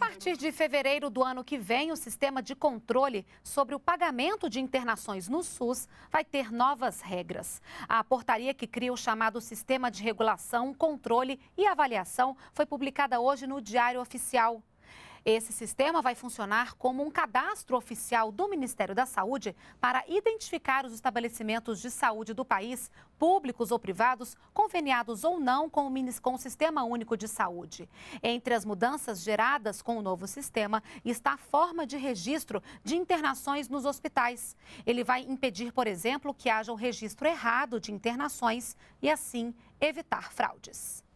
A partir de fevereiro do ano que vem, o sistema de controle sobre o pagamento de internações no SUS vai ter novas regras. A portaria que cria o chamado Sistema de Regulação, Controle e Avaliação foi publicada hoje no Diário Oficial. Esse sistema vai funcionar como um cadastro oficial do Ministério da Saúde para identificar os estabelecimentos de saúde do país, públicos ou privados, conveniados ou não com o, com o Sistema Único de Saúde. Entre as mudanças geradas com o novo sistema está a forma de registro de internações nos hospitais. Ele vai impedir, por exemplo, que haja o registro errado de internações e, assim, evitar fraudes.